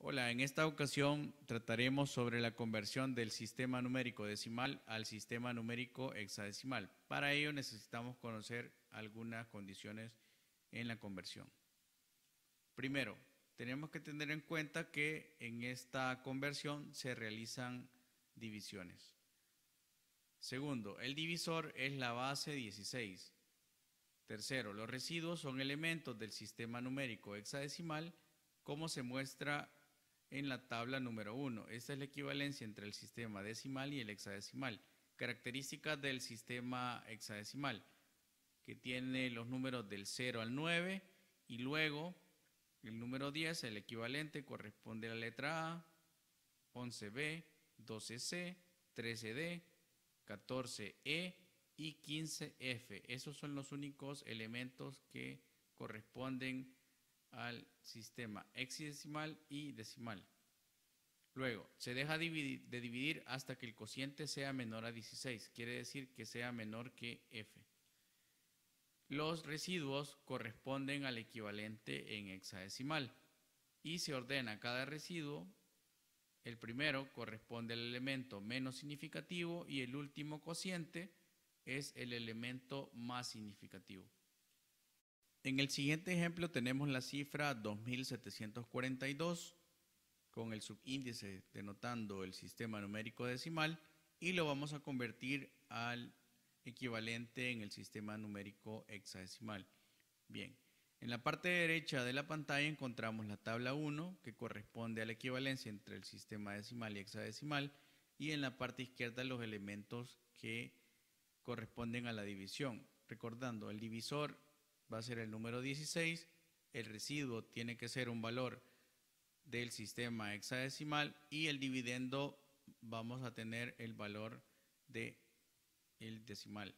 Hola, en esta ocasión trataremos sobre la conversión del sistema numérico decimal al sistema numérico hexadecimal. Para ello necesitamos conocer algunas condiciones en la conversión. Primero, tenemos que tener en cuenta que en esta conversión se realizan divisiones. Segundo, el divisor es la base 16. Tercero, los residuos son elementos del sistema numérico hexadecimal, como se muestra en la tabla número 1. Esta es la equivalencia entre el sistema decimal y el hexadecimal. Características del sistema hexadecimal, que tiene los números del 0 al 9 y luego el número 10, el equivalente, corresponde a la letra A, 11B, 12C, 13D, 14E y 15F. Esos son los únicos elementos que corresponden al sistema hexadecimal y decimal. Luego, se deja dividir, de dividir hasta que el cociente sea menor a 16, quiere decir que sea menor que f. Los residuos corresponden al equivalente en hexadecimal y se ordena cada residuo. El primero corresponde al elemento menos significativo y el último cociente es el elemento más significativo. En el siguiente ejemplo tenemos la cifra 2742 con el subíndice denotando el sistema numérico decimal y lo vamos a convertir al equivalente en el sistema numérico hexadecimal. Bien, en la parte derecha de la pantalla encontramos la tabla 1 que corresponde a la equivalencia entre el sistema decimal y hexadecimal y en la parte izquierda los elementos que corresponden a la división. Recordando, el divisor va a ser el número 16. El residuo tiene que ser un valor del sistema hexadecimal y el dividendo vamos a tener el valor de el decimal.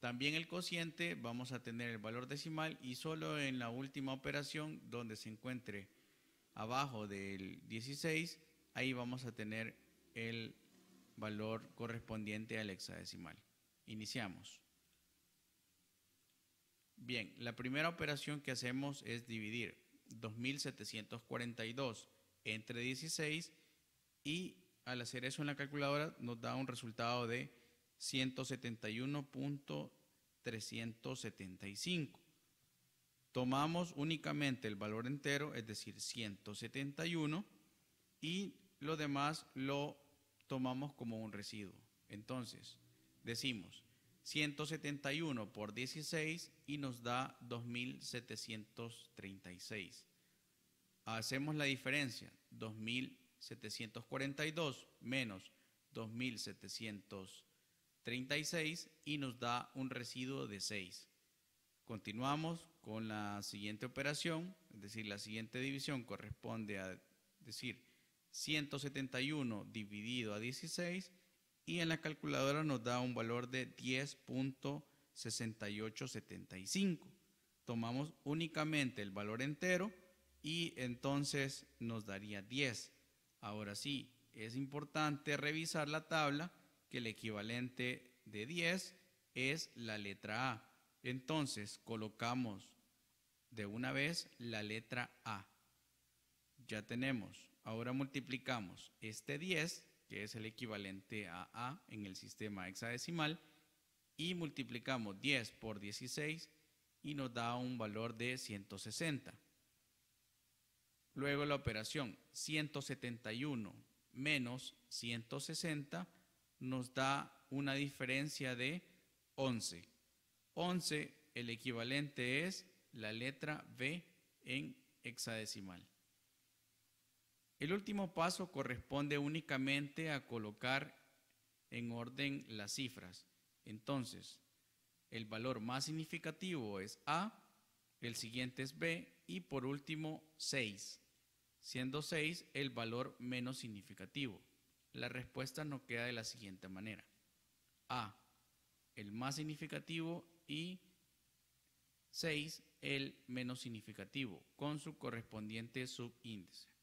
También el cociente vamos a tener el valor decimal y solo en la última operación donde se encuentre abajo del 16, ahí vamos a tener el valor correspondiente al hexadecimal. Iniciamos. Bien, la primera operación que hacemos es dividir 2742 entre 16 y al hacer eso en la calculadora nos da un resultado de 171.375. Tomamos únicamente el valor entero, es decir, 171, y lo demás lo tomamos como un residuo. Entonces, decimos 171 por 16 y nos da 2736. Hacemos la diferencia, 2742 menos 2736 y nos da un residuo de 6. Continuamos con la siguiente operación, es decir, la siguiente división corresponde a decir 171 dividido a 16 y en la calculadora nos da un valor de 10.6875. Tomamos únicamente el valor entero y entonces nos daría 10. Ahora sí, es importante revisar la tabla que el equivalente de 10 es la letra A. Entonces colocamos de una vez la letra A. Ya tenemos. Ahora multiplicamos este 10 que es el equivalente a A en el sistema hexadecimal, y multiplicamos 10 por 16 y nos da un valor de 160. Luego la operación 171 menos 160 nos da una diferencia de 11. 11, el equivalente es la letra B en hexadecimal. El último paso corresponde únicamente a colocar en orden las cifras. Entonces, el valor más significativo es A, el siguiente es B y por último 6, siendo 6 el valor menos significativo. La respuesta nos queda de la siguiente manera. A, el más significativo y 6, el menos significativo, con su correspondiente subíndice.